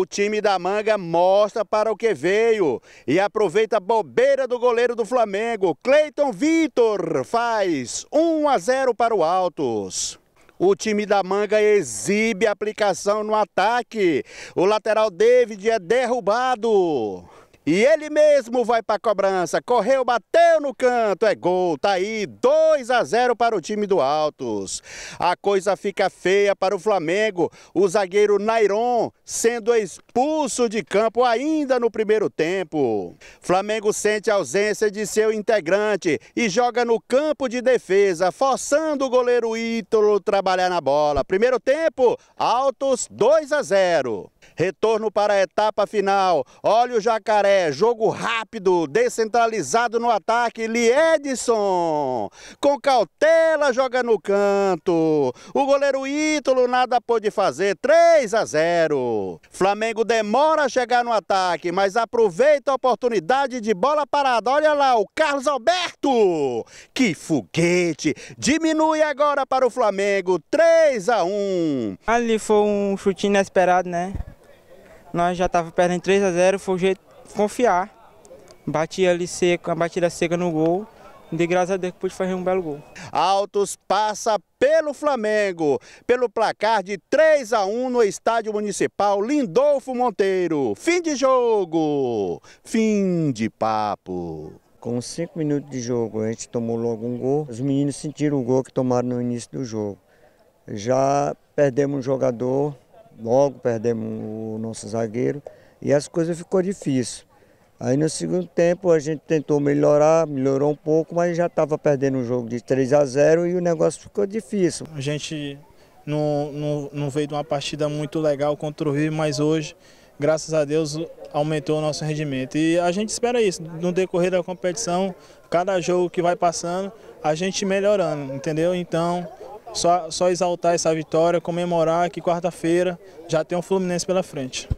O time da Manga mostra para o que veio e aproveita a bobeira do goleiro do Flamengo. Cleiton Vitor faz 1 a 0 para o Altos. O time da Manga exibe aplicação no ataque. O lateral David é derrubado. E ele mesmo vai para a cobrança. Correu, bateu no canto. É gol. Tá aí 2 a 0 para o time do Altos. A coisa fica feia para o Flamengo. O zagueiro Nairon sendo expulso de campo ainda no primeiro tempo. Flamengo sente a ausência de seu integrante e joga no campo de defesa, forçando o goleiro Ítalo trabalhar na bola. Primeiro tempo, Altos 2 a 0. Retorno para a etapa final. Olha o jacaré, jogo rápido, descentralizado no ataque. Liedson, com cautela, joga no canto. O goleiro Ítalo nada pôde fazer, 3 a 0. Flamengo demora a chegar no ataque, mas aproveita a oportunidade de bola parada. Olha lá, o Carlos Alberto. Que foguete. Diminui agora para o Flamengo, 3 a 1. Ali foi um chute inesperado, né? Nós já estávamos perdendo 3 a 0 foi o jeito de confiar. Bati ali seca, a batida seca no gol. De graça a Deus que pude fazer um belo gol. Altos passa pelo Flamengo, pelo placar de 3 a 1 no Estádio Municipal Lindolfo Monteiro. Fim de jogo, fim de papo. Com cinco minutos de jogo, a gente tomou logo um gol. Os meninos sentiram o gol que tomaram no início do jogo. Já perdemos um jogador logo perdemos o nosso zagueiro e as coisas ficou difícil. Aí no segundo tempo a gente tentou melhorar, melhorou um pouco, mas já estava perdendo o jogo de 3 a 0 e o negócio ficou difícil. A gente não, não, não veio de uma partida muito legal contra o Rio, mas hoje, graças a Deus, aumentou o nosso rendimento. E a gente espera isso, no decorrer da competição, cada jogo que vai passando, a gente melhorando, entendeu? Então, só, só exaltar essa vitória, comemorar que quarta-feira já tem o um Fluminense pela frente.